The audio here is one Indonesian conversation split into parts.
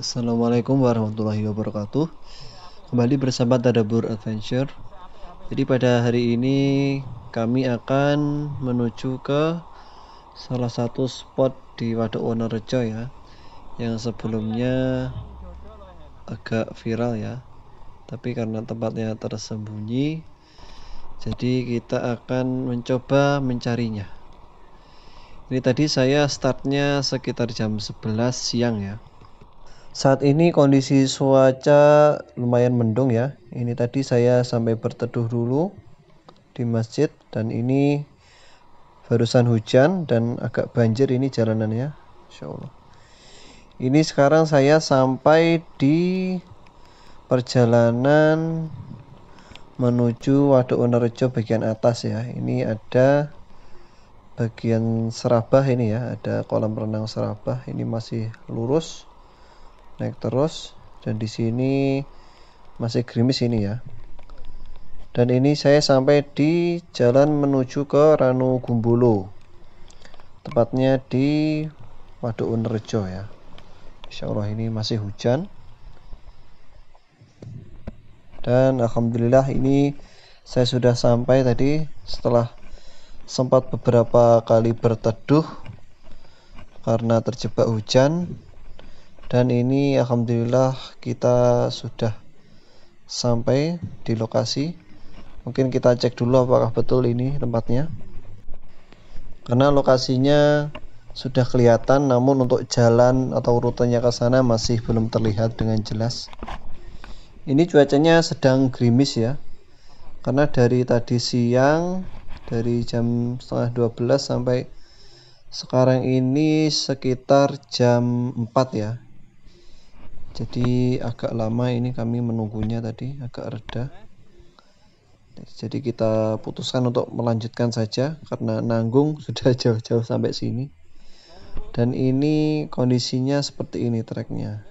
Assalamualaikum warahmatullahi wabarakatuh Kembali bersama Tadabur Adventure Jadi pada hari ini kami akan menuju ke salah satu spot di Waduk Wonorejo ya Yang sebelumnya agak viral ya tapi karena tempatnya tersembunyi jadi kita akan mencoba mencarinya ini tadi saya startnya sekitar jam 11 siang ya saat ini kondisi cuaca lumayan mendung ya ini tadi saya sampai berteduh dulu di masjid dan ini barusan hujan dan agak banjir ini jalanannya Insya Allah ini sekarang saya sampai di perjalanan menuju Waduk Wonorejo bagian atas ya ini ada bagian serabah ini ya ada kolam renang serabah ini masih lurus naik terus dan di sini masih gerimis ini ya dan ini saya sampai di jalan menuju ke Ranu Gumbulo tepatnya di Waduk Unrejo ya Insya Allah ini masih hujan dan Alhamdulillah ini saya sudah sampai tadi setelah sempat beberapa kali berteduh karena terjebak hujan dan ini Alhamdulillah kita sudah sampai di lokasi mungkin kita cek dulu apakah betul ini tempatnya karena lokasinya sudah kelihatan namun untuk jalan atau rutenya ke sana masih belum terlihat dengan jelas ini cuacanya sedang gerimis ya karena dari tadi siang dari jam setengah 12 sampai sekarang ini sekitar jam 4 ya jadi agak lama ini kami menunggunya tadi agak reda jadi kita putuskan untuk melanjutkan saja karena nanggung sudah jauh-jauh sampai sini dan ini kondisinya seperti ini treknya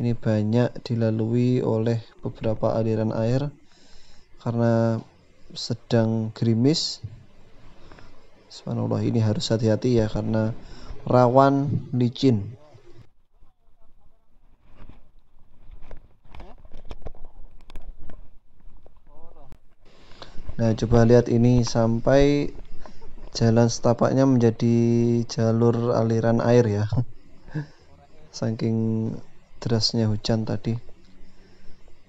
ini banyak dilalui oleh beberapa aliran air karena sedang gerimis subhanallah ini harus hati-hati ya karena rawan licin Nah, coba lihat ini sampai jalan setapaknya menjadi jalur aliran air ya saking derasnya hujan tadi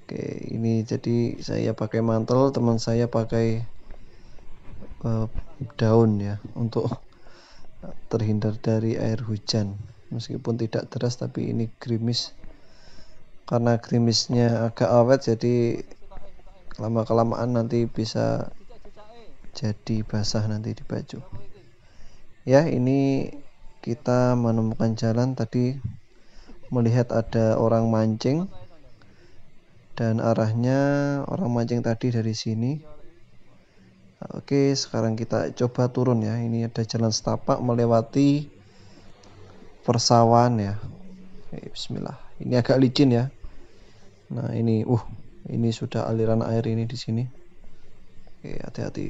oke ini jadi saya pakai mantel teman saya pakai uh, daun ya untuk terhindar dari air hujan meskipun tidak deras tapi ini gerimis karena gerimisnya agak awet jadi lama-kelamaan nanti bisa jadi basah nanti di baju ya ini kita menemukan jalan tadi melihat ada orang mancing dan arahnya orang mancing tadi dari sini oke sekarang kita coba turun ya ini ada jalan setapak melewati persawahan ya oke, bismillah ini agak licin ya nah ini uh ini sudah aliran air ini di sini oke hati-hati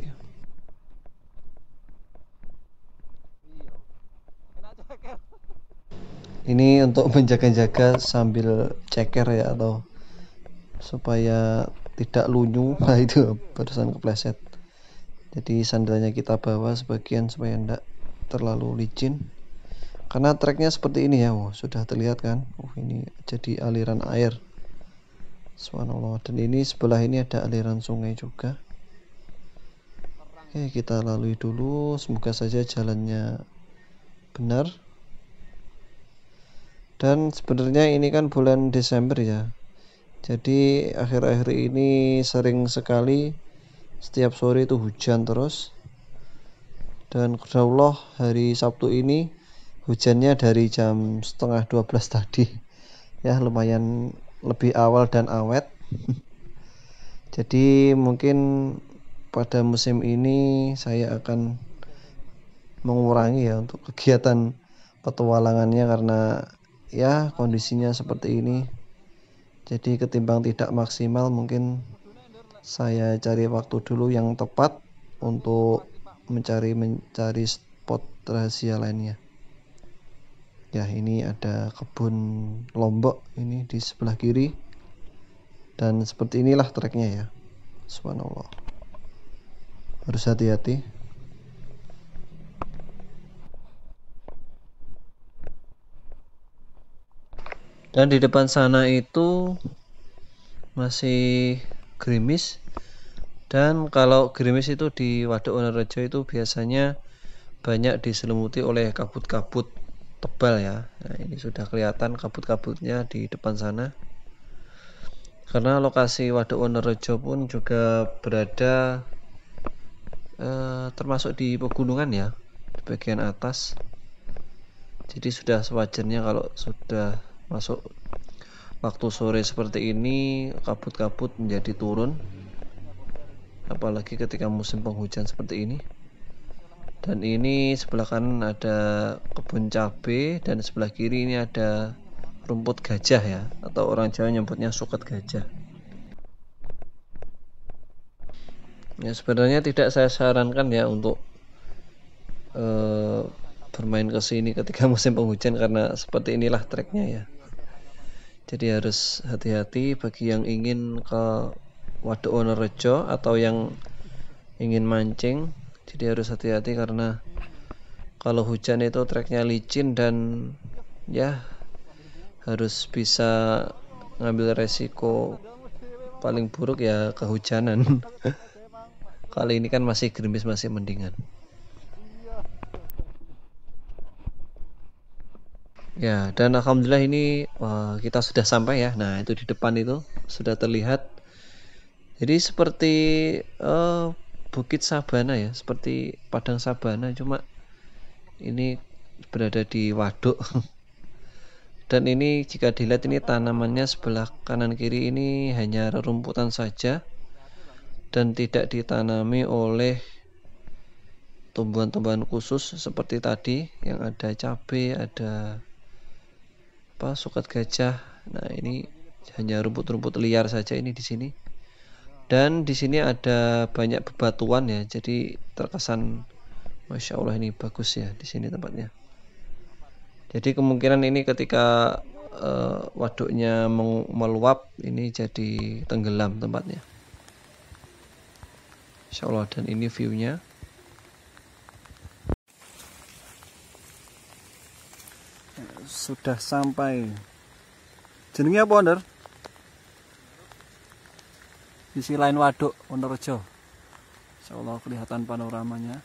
ini untuk menjaga-jaga sambil ceker ya atau supaya tidak lunyu nah itu barusan kepleset jadi sandalnya kita bawa sebagian supaya tidak terlalu licin karena treknya seperti ini ya oh, sudah terlihat kan oh, ini jadi aliran air subhanallah dan ini sebelah ini ada aliran sungai juga oke kita lalui dulu semoga saja jalannya benar dan sebenarnya ini kan bulan Desember ya jadi akhir-akhir ini sering sekali setiap sore itu hujan terus dan kudah Allah hari Sabtu ini hujannya dari jam setengah 12 tadi ya lumayan lebih awal dan awet jadi mungkin pada musim ini saya akan mengurangi ya untuk kegiatan petualangannya karena ya kondisinya seperti ini jadi ketimbang tidak maksimal mungkin saya cari waktu dulu yang tepat untuk mencari mencari spot rahasia lainnya ya ini ada kebun lombok ini di sebelah kiri dan seperti inilah treknya ya subhanallah harus hati-hati dan di depan sana itu masih gerimis dan kalau gerimis itu di Waduk Wonorejo itu biasanya banyak diselimuti oleh kabut-kabut tebal ya nah, ini sudah kelihatan kabut-kabutnya di depan sana karena lokasi Waduk Wonorejo pun juga berada eh, termasuk di pegunungan ya di bagian atas jadi sudah sewajarnya kalau sudah masuk waktu sore seperti ini kabut-kabut menjadi turun apalagi ketika musim penghujan seperti ini dan ini sebelah kanan ada kebun cabai dan sebelah kiri ini ada rumput gajah ya atau orang Jawa nyebutnya suket gajah ya sebenarnya tidak saya sarankan ya untuk eh, bermain ke sini ketika musim penghujan karena seperti inilah treknya ya jadi harus hati-hati bagi yang ingin ke Waduk Wonorejo atau yang ingin mancing jadi harus hati-hati karena kalau hujan itu treknya licin dan ya harus bisa ngambil resiko paling buruk ya kehujanan kali ini kan masih gerimis masih mendingan Ya, dan alhamdulillah ini uh, kita sudah sampai ya. Nah, itu di depan itu sudah terlihat. Jadi seperti uh, bukit sabana ya, seperti padang sabana cuma ini berada di waduk. dan ini jika dilihat ini tanamannya sebelah kanan kiri ini hanya rerumputan saja dan tidak ditanami oleh tumbuhan-tumbuhan khusus seperti tadi yang ada cabai, ada apa suket gajah nah ini hanya rumput-rumput liar saja ini di sini dan di sini ada banyak bebatuan ya jadi terkesan masya Allah ini bagus ya di sini tempatnya jadi kemungkinan ini ketika uh, waduknya meluap ini jadi tenggelam tempatnya Insya Allah dan ini viewnya sudah sampai Jenengnya apa di sisi lain waduk Wonorejo Insya kelihatan panoramanya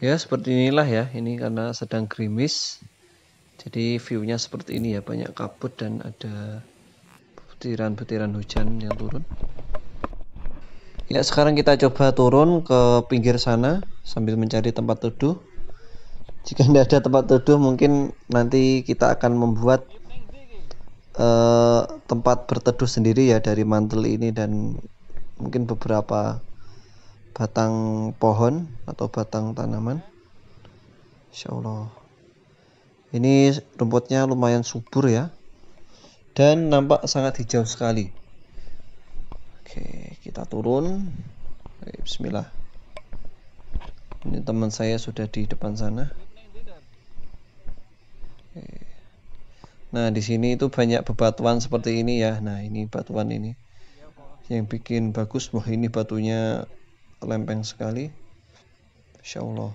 ya seperti inilah ya ini karena sedang gerimis jadi view-nya seperti ini ya banyak kabut dan ada butiran-butiran hujan yang turun ya sekarang kita coba turun ke pinggir sana sambil mencari tempat teduh jika tidak ada tempat teduh mungkin nanti kita akan membuat uh, tempat berteduh sendiri ya dari mantel ini dan mungkin beberapa batang pohon atau batang tanaman Insya Allah ini rumputnya lumayan subur ya dan nampak sangat hijau sekali oke kita turun bismillah ini teman saya sudah di depan sana nah di sini itu banyak bebatuan seperti ini ya nah ini batuan ini yang bikin bagus wah ini batunya lempeng sekali Insya Allah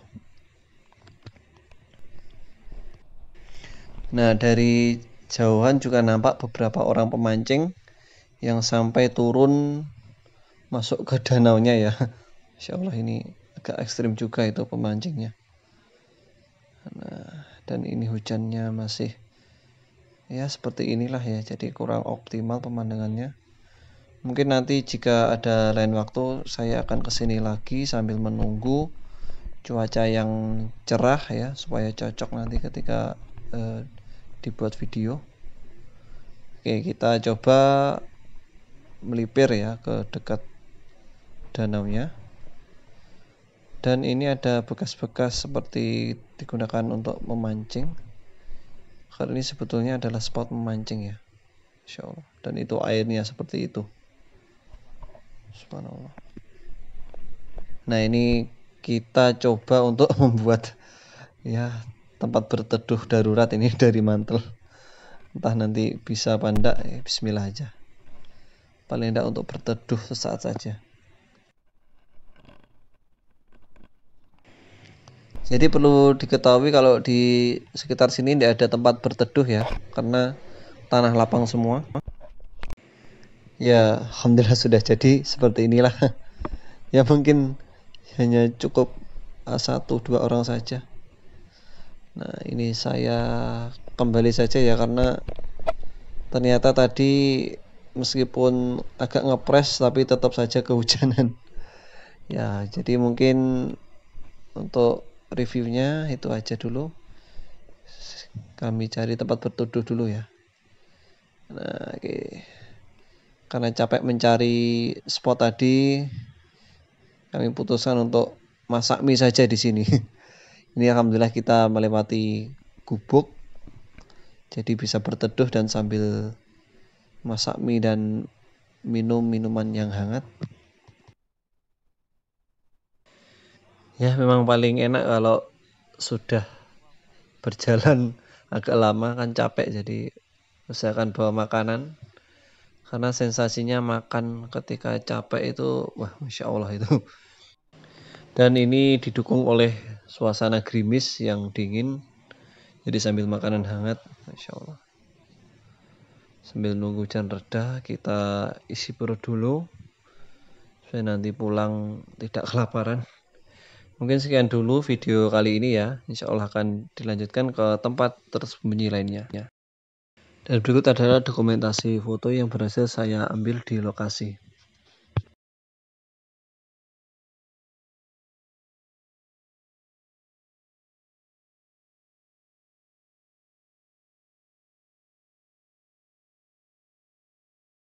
Nah dari Jauhan juga nampak beberapa orang pemancing yang sampai turun masuk ke danau nya ya. Insya Allah ini agak ekstrim juga itu pemancingnya. Nah, dan ini hujannya masih ya seperti inilah ya. Jadi kurang optimal pemandangannya. Mungkin nanti jika ada lain waktu saya akan kesini lagi sambil menunggu cuaca yang cerah ya supaya cocok nanti ketika eh, dibuat video oke kita coba melipir ya ke dekat danau nya dan ini ada bekas-bekas seperti digunakan untuk memancing karena ini sebetulnya adalah spot memancing ya Insya Allah dan itu airnya seperti itu subhanallah nah ini kita coba untuk membuat ya tempat berteduh darurat ini dari mantel entah nanti bisa apa ya bismillah aja paling tidak untuk berteduh sesaat saja jadi perlu diketahui kalau di sekitar sini tidak ada tempat berteduh ya karena tanah lapang semua ya Alhamdulillah sudah jadi seperti inilah ya mungkin hanya cukup eh, satu dua orang saja Nah, ini saya kembali saja ya karena ternyata tadi meskipun agak ngepres tapi tetap saja kehujanan. Ya, jadi mungkin untuk reviewnya itu aja dulu. Kami cari tempat berteduh dulu ya. Nah, oke. Karena capek mencari spot tadi, kami putuskan untuk masak mie saja di sini. Ini alhamdulillah kita melewati gubuk. Jadi bisa berteduh dan sambil masak mie dan minum minuman yang hangat. Ya, memang paling enak kalau sudah berjalan agak lama kan capek jadi usahakan bawa makanan karena sensasinya makan ketika capek itu wah masya Allah itu dan ini didukung oleh suasana gerimis yang dingin jadi sambil makanan hangat Insya Allah sambil nunggu hujan reda kita isi perut dulu supaya nanti pulang tidak kelaparan mungkin sekian dulu video kali ini ya Insya Allah akan dilanjutkan ke tempat tersembunyi lainnya dan berikut adalah dokumentasi foto yang berhasil saya ambil di lokasi